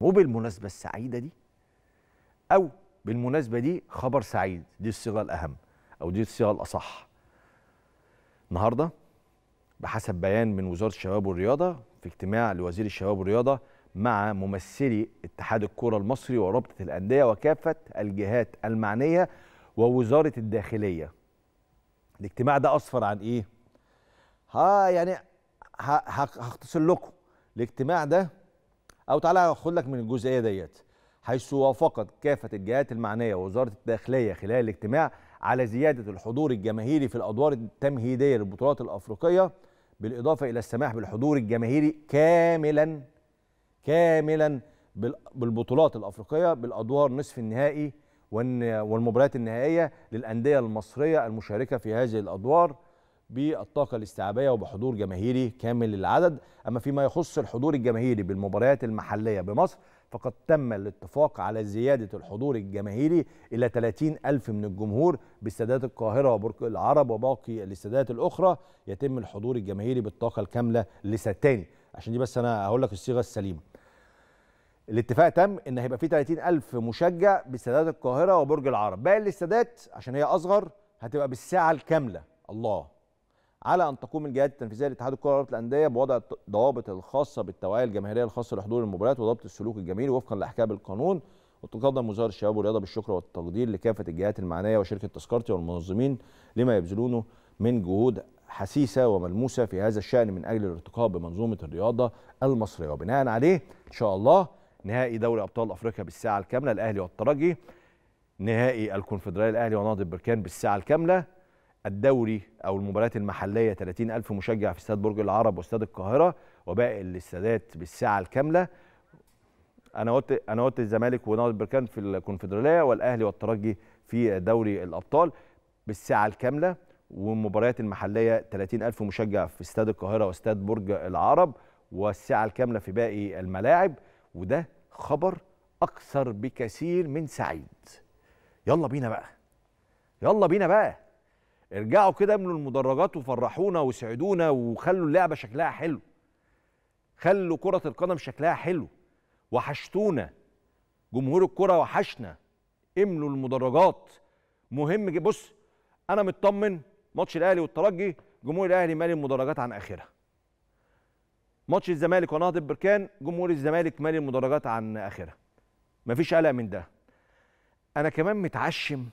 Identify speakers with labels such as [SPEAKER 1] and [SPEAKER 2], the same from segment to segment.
[SPEAKER 1] وبالمناسبة السعيدة دي أو بالمناسبة دي خبر سعيد دي الصيغة الأهم أو دي الصيغة الأصح النهاردة بحسب بيان من وزارة الشباب والرياضة في اجتماع لوزير الشباب والرياضة مع ممثلي اتحاد الكرة المصري ورابطة الأندية وكافة الجهات المعنية ووزارة الداخلية الاجتماع ده أصفر عن إيه؟ ها يعني هختصر لكم الاجتماع ده او تعالى اخد لك من الجزئيه ديت حيث وافقت كافه الجهات المعنيه ووزاره الداخليه خلال الاجتماع على زياده الحضور الجماهيري في الادوار التمهيديه للبطولات الافريقيه بالاضافه الى السماح بالحضور الجماهيري كاملا كاملا بالبطولات الافريقيه بالادوار نصف النهائي والمباريات النهائيه للانديه المصريه المشاركه في هذه الادوار بالطاقة الاستيعابية وبحضور جماهيري كامل للعدد أما فيما يخص الحضور الجماهيري بالمباريات المحلية بمصر فقد تم الاتفاق على زيادة الحضور الجماهيري إلى 30 ألف من الجمهور باستادات القاهرة وبرج العرب وباقي الاستادات الأخرى يتم الحضور الجماهيري بالطاقة الكاملة تاني عشان دي بس أنا هقول لك الصيغة السليمة الاتفاق تم ان هيبقى في 30 ألف مشجع باستادات القاهرة وبرج العرب باقي الاستادات عشان هي أصغر هتبقى بالساعة الكاملة الله على ان تقوم الجهات التنفيذيه لاتحاد الكره ورابطه الانديه بوضع الضوابط الخاصه بالتوعيه الجماهيريه الخاصه لحضور المباريات وضبط السلوك الجميل وفقا لاحكام القانون وتقدم وزاره الشباب والرياضه بالشكر والتقدير لكافه الجهات المعنيه وشركه تذكرتي والمنظمين لما يبذلونه من جهود حسيسه وملموسه في هذا الشان من اجل الارتقاء بمنظومه الرياضه المصريه وبناء عليه ان شاء الله نهائي دوري ابطال افريقيا بالساعه الكامله الاهلي والترجي نهائي الكونفدراليه الاهلي ونهضه البركان بالساعه الكامله الدوري او المباريات المحليه 30000 مشجع في استاد برج العرب واستاد القاهره وباقي الاستادات بالساعه الكامله انا قلت انا قلت الزمالك ونادي البركان في الكونفدراليه والاهلي والترجي في دوري الابطال بالساعه الكامله والمباريات المحليه 30000 مشجع في استاد القاهره واستاد برج العرب والساعه الكامله في باقي الملاعب وده خبر اكثر بكثير من سعيد يلا بينا بقى يلا بينا بقى ارجعوا كده من المدرجات وفرحونا وسعدونا وخلوا اللعبه شكلها حلو خلوا كره القدم شكلها حلو وحشتونا جمهور الكره وحشنا املوا المدرجات مهم جدا بص انا مطمن ماتش الاهلي والترجي جمهور الاهلي مالي المدرجات عن اخرها ماتش الزمالك ونهضه بركان جمهور الزمالك مالي المدرجات عن اخرها مفيش قلق من ده انا كمان متعشم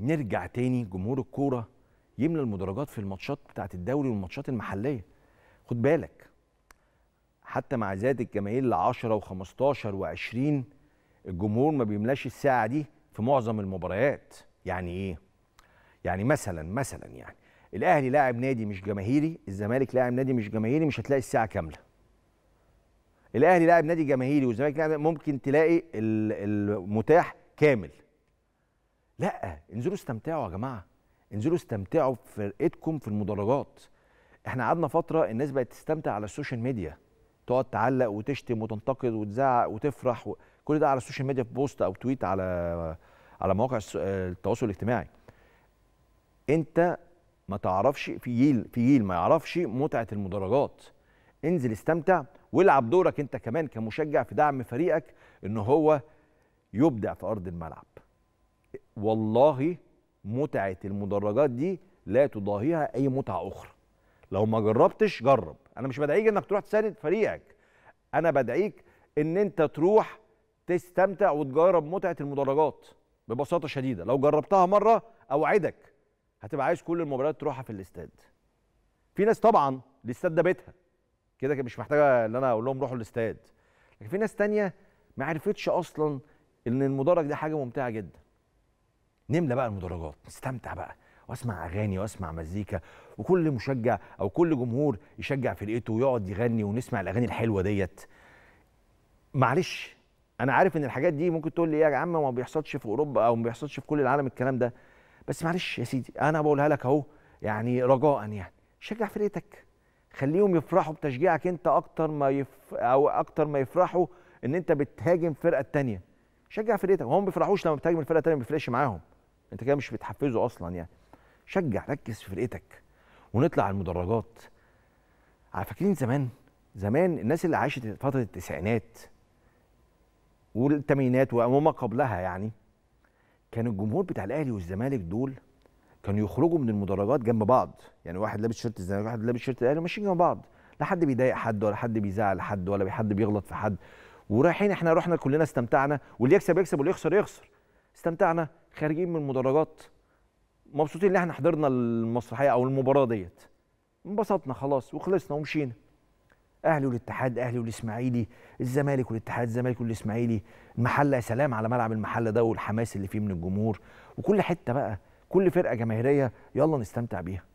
[SPEAKER 1] نرجع تاني جمهور الكوره يملى المدرجات في الماتشات بتاعت الدوري والماتشات المحليه خد بالك حتى مع زياده الجماهير ل 10 و15 و20 الجمهور ما بيملاش الساعه دي في معظم المباريات يعني ايه يعني مثلا مثلا يعني الاهلي لاعب نادي مش جماهيري الزمالك لاعب نادي مش جماهيري مش هتلاقي الساعه كامله الاهلي لاعب نادي جماهيري والزمالك لاعب ممكن تلاقي المتاح كامل لا انزلوا استمتعوا يا جماعه انزلوا استمتعوا بفرقتكم في المدرجات احنا قعدنا فتره الناس بقت تستمتع على السوشيال ميديا تقعد تعلق وتشتم وتنتقد وتزعق وتفرح و... كل ده على السوشيال ميديا في بوست او تويت على على مواقع التواصل الاجتماعي انت ما تعرفش في جيل في جيل ما يعرفش متعه المدرجات انزل استمتع والعب دورك انت كمان كمشجع في دعم فريقك ان هو يبدع في ارض الملعب والله متعه المدرجات دي لا تضاهيها اي متعه اخرى لو ما جربتش جرب انا مش بدعيك انك تروح تساند فريقك انا بدعيك ان انت تروح تستمتع وتجرب متعه المدرجات ببساطه شديده لو جربتها مره اوعدك هتبقى عايز كل المباريات تروحها في الاستاد في ناس طبعا الاستاد ده بيتها كده مش محتاجه ان انا اقول لهم روحوا الاستاد لكن في ناس تانية ما عرفتش اصلا ان المدرج ده حاجه ممتعه جدا نملى بقى المدرجات نستمتع بقى واسمع اغاني واسمع مزيكا وكل مشجع او كل جمهور يشجع فرقته ويقعد يغني ونسمع الاغاني الحلوه ديت معلش انا عارف ان الحاجات دي ممكن تقول لي يا عم ما بيحصلش في اوروبا او ما بيحصلش في كل العالم الكلام ده بس معلش يا سيدي انا بقولها لك اهو يعني رجاء يعني شجع فرقتك خليهم يفرحوا بتشجيعك انت اكتر ما يف... او اكتر ما يفرحوا ان انت بتهاجم فرقه تانية شجع فرقتك وهم ما بيفرحوش لما بتهاجم الفرقه الثانيه ما بيفرقش معاهم انت كده مش بتحفزه اصلا يعني شجع ركز في فرقتك ونطلع على المدرجات على فاكرين زمان زمان الناس اللي عاشت فتره التسعينات والثمانينات وما قبلها يعني كان الجمهور بتاع الاهلي والزمالك دول كانوا يخرجوا من المدرجات جنب بعض يعني واحد لابس شيرت الزمالك واحد لابس شيرت الاهلي ماشيين جنب بعض لا حد بيضايق حد ولا حد بيزعل حد ولا حد بيغلط في حد ورايحين احنا رحنا كلنا استمتعنا واللي يكسب يكسب واللي يخسر يخسر استمتعنا خارجين من المدرجات مبسوطين ان احنا حضرنا المسرحيه او المباراه ديت انبسطنا خلاص وخلصنا ومشينا اهلي والاتحاد اهلي والاسماعيلي الزمالك والاتحاد الزمالك والاسماعيلي المحله يا سلام على ملعب المحله ده والحماس اللي فيه من الجمهور وكل حته بقى كل فرقه جماهيريه يلا نستمتع بيها